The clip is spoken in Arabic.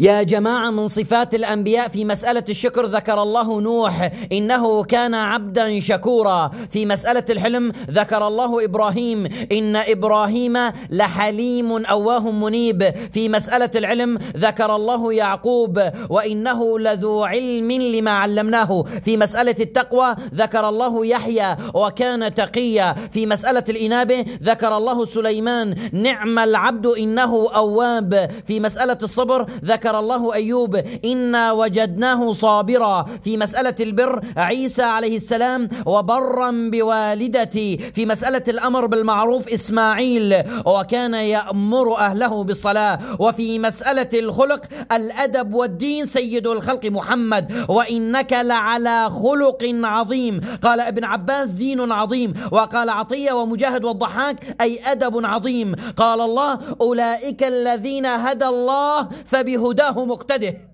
يا جماعه من صفات الانبياء في مساله الشكر ذكر الله نوح انه كان عبدا شكورا في مساله الحلم ذكر الله ابراهيم ان ابراهيم لحليم اواه منيب في مساله العلم ذكر الله يعقوب وانه لذو علم لما علمناه في مساله التقوى ذكر الله يحيى وكان تقيا في مساله الانابه ذكر الله سليمان نعم العبد انه اواب في مساله الصبر ذكر ذكر الله أيوب إنا وجدناه صابرا في مسألة البر عيسى عليه السلام وبرا بوالدتي في مسألة الأمر بالمعروف إسماعيل وكان يأمر أهله بالصلاة وفي مسألة الخلق الأدب والدين سيد الخلق محمد وإنك لعلى خلق عظيم قال ابن عباس دين عظيم وقال عطية ومجاهد والضحاك أي أدب عظيم قال الله أولئك الذين هدى الله فبهدى هداه مقتده